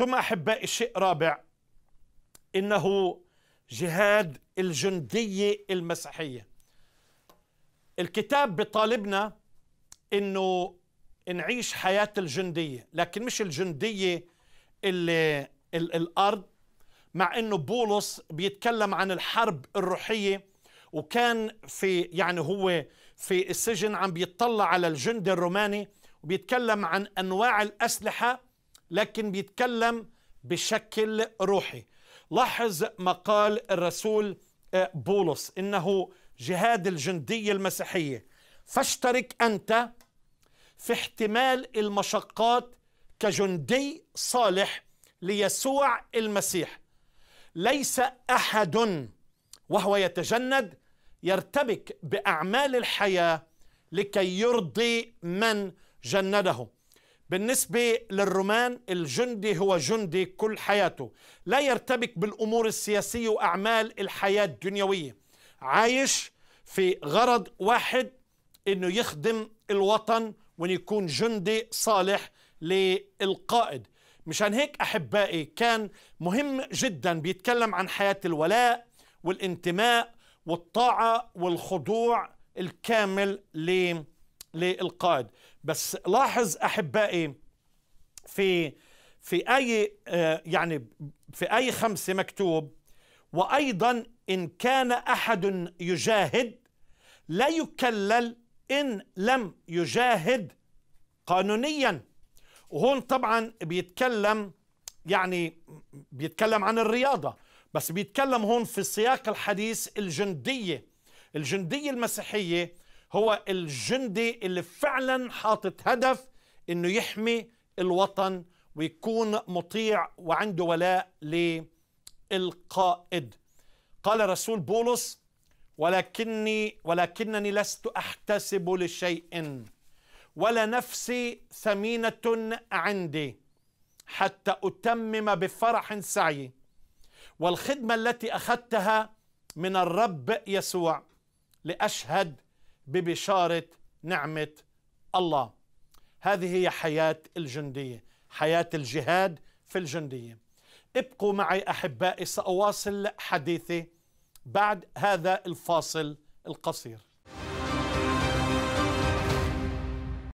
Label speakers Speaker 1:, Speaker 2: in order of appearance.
Speaker 1: ثم احبائي الشيء رابع انه جهاد الجنديه المسيحيه الكتاب بطالبنا انه نعيش حياه الجنديه لكن مش الجنديه اللي ال الارض مع انه بولس بيتكلم عن الحرب الروحيه وكان في يعني هو في السجن عم بيطلع على الجندي الروماني وبيتكلم عن انواع الاسلحه لكن بيتكلم بشكل روحي لاحظ ما قال الرسول آه، بولس انه جهاد الجنديه المسيحيه فاشترك انت في احتمال المشقات كجندي صالح ليسوع المسيح ليس احد وهو يتجند يرتبك باعمال الحياه لكي يرضي من جنده بالنسبة للرومان الجندي هو جندي كل حياته لا يرتبك بالأمور السياسية وأعمال الحياة الدنيوية عايش في غرض واحد أنه يخدم الوطن وأن يكون جندي صالح للقائد مشان هيك أحبائي كان مهم جدا بيتكلم عن حياة الولاء والانتماء والطاعة والخضوع الكامل للقائد للقائد بس لاحظ أحبائي في في اي آه، يعني في اي خمسة مكتوب وأيضا إن كان أحد يجاهد لا يكلل إن لم يجاهد قانونيا وهون طبعا بيتكلم يعني بيتكلم عن الرياضة بس بيتكلم هون في سياق الحديث الجندية الجندية المسيحية هو الجندي اللي فعلا حاطط هدف انه يحمي الوطن ويكون مطيع وعنده ولاء للقائد قال رسول بولس ولكني ولكنني لست احتسب لشيء ولا نفسي ثمينه عندي حتى اتمم بفرح سعيي والخدمه التي اخذتها من الرب يسوع لاشهد ببشاره نعمه الله هذه هي حياه الجنديه حياه الجهاد في الجنديه ابقوا معي احبائي ساواصل حديثي بعد هذا الفاصل القصير